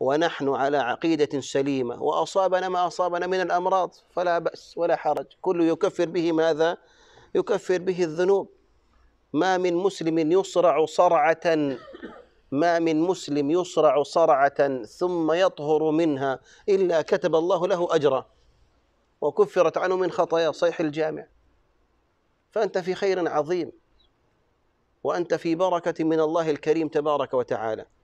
ونحن على عقيدة سليمة وأصابنا ما أصابنا من الأمراض فلا بأس ولا حرج كل يكفر به ماذا؟ يكفر به الذنوب ما من مسلم يصرع صرعة ما من مسلم يصرع صرعة ثم يطهر منها إلا كتب الله له أجرا وكفرت عنه من خطايا صيح الجامع فأنت في خير عظيم وأنت في بركة من الله الكريم تبارك وتعالى